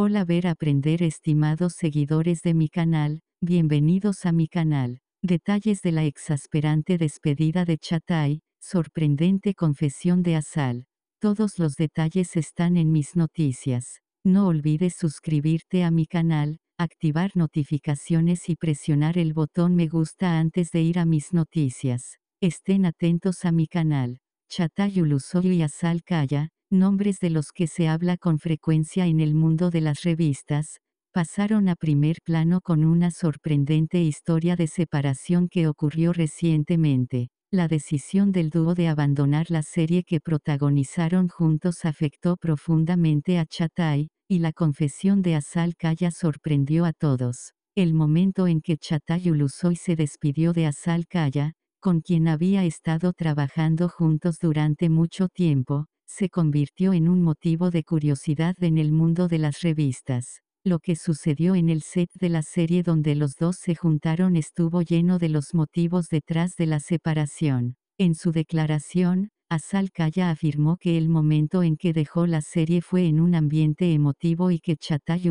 Hola ver aprender estimados seguidores de mi canal, bienvenidos a mi canal. Detalles de la exasperante despedida de Chatay, sorprendente confesión de Asal. Todos los detalles están en mis noticias. No olvides suscribirte a mi canal, activar notificaciones y presionar el botón me gusta antes de ir a mis noticias. Estén atentos a mi canal. ulusoy y Asal calla nombres de los que se habla con frecuencia en el mundo de las revistas, pasaron a primer plano con una sorprendente historia de separación que ocurrió recientemente. La decisión del dúo de abandonar la serie que protagonizaron juntos afectó profundamente a Chatay y la confesión de Asal Kaya sorprendió a todos. El momento en que Chatay Ulusoy se despidió de Asal Kaya, con quien había estado trabajando juntos durante mucho tiempo, se convirtió en un motivo de curiosidad en el mundo de las revistas. Lo que sucedió en el set de la serie donde los dos se juntaron estuvo lleno de los motivos detrás de la separación. En su declaración, Asal Kaya afirmó que el momento en que dejó la serie fue en un ambiente emotivo y que Chatay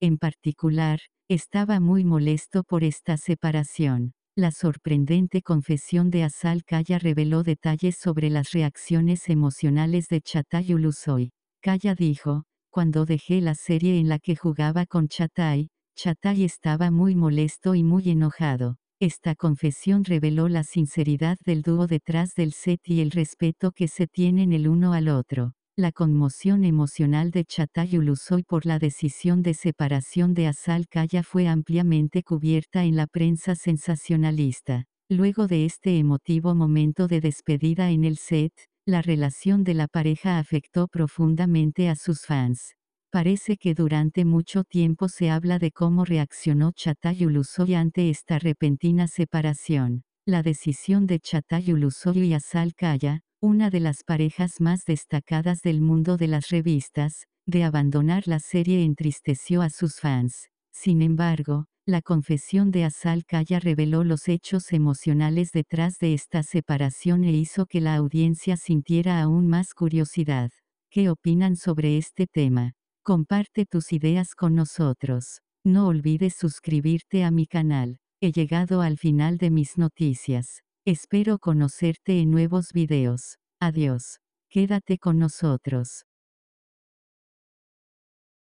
en particular, estaba muy molesto por esta separación. La sorprendente confesión de Asal Kaya reveló detalles sobre las reacciones emocionales de Chatay Ulusoy. Kaya dijo, cuando dejé la serie en la que jugaba con Chatay, Chatay estaba muy molesto y muy enojado. Esta confesión reveló la sinceridad del dúo detrás del set y el respeto que se tienen el uno al otro. La conmoción emocional de Chatay Ulusoy por la decisión de separación de Asal Kaya fue ampliamente cubierta en la prensa sensacionalista. Luego de este emotivo momento de despedida en el set, la relación de la pareja afectó profundamente a sus fans. Parece que durante mucho tiempo se habla de cómo reaccionó Chatay Ulusoy ante esta repentina separación. La decisión de Chatay Ulusoy y Asal Kaya, una de las parejas más destacadas del mundo de las revistas, de abandonar la serie entristeció a sus fans. Sin embargo, la confesión de Asal Kaya reveló los hechos emocionales detrás de esta separación e hizo que la audiencia sintiera aún más curiosidad. ¿Qué opinan sobre este tema? Comparte tus ideas con nosotros. No olvides suscribirte a mi canal. He llegado al final de mis noticias. Espero conocerte en nuevos videos. Adiós. Quédate con nosotros.